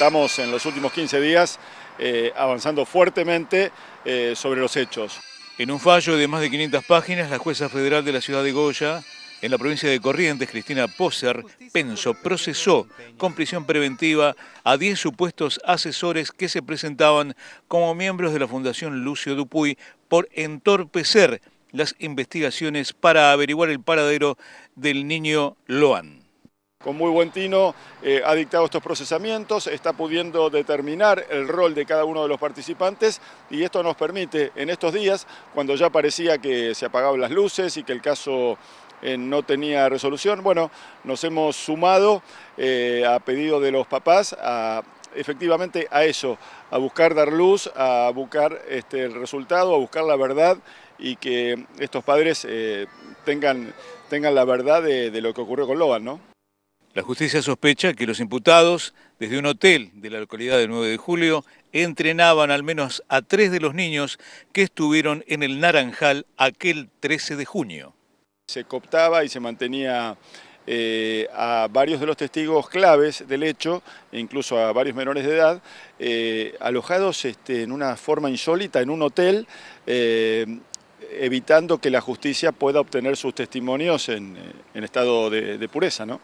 Estamos en los últimos 15 días eh, avanzando fuertemente eh, sobre los hechos. En un fallo de más de 500 páginas, la jueza federal de la ciudad de Goya, en la provincia de Corrientes, Cristina Poser, Penso, procesó con prisión preventiva a 10 supuestos asesores que se presentaban como miembros de la Fundación Lucio Dupuy por entorpecer las investigaciones para averiguar el paradero del niño Loan. Con muy buen tino eh, ha dictado estos procesamientos, está pudiendo determinar el rol de cada uno de los participantes y esto nos permite en estos días, cuando ya parecía que se apagaban las luces y que el caso eh, no tenía resolución, bueno, nos hemos sumado eh, a pedido de los papás a efectivamente a eso, a buscar dar luz, a buscar este, el resultado, a buscar la verdad y que estos padres tengan, tengan, la verdad de, lo que ocurrió con Logan, ¿no? La justicia sospecha que los imputados, desde un hotel de la localidad del 9 de julio, entrenaban al menos a tres de los niños que estuvieron en el Naranjal aquel 13 de junio. Se cooptaba y se mantenía eh, a varios de los testigos claves del hecho, incluso a varios menores de edad, eh, alojados este, en una forma insólita en un hotel. Eh, evitando que la justicia pueda obtener sus testimonios en, estado de, de pureza, ¿no?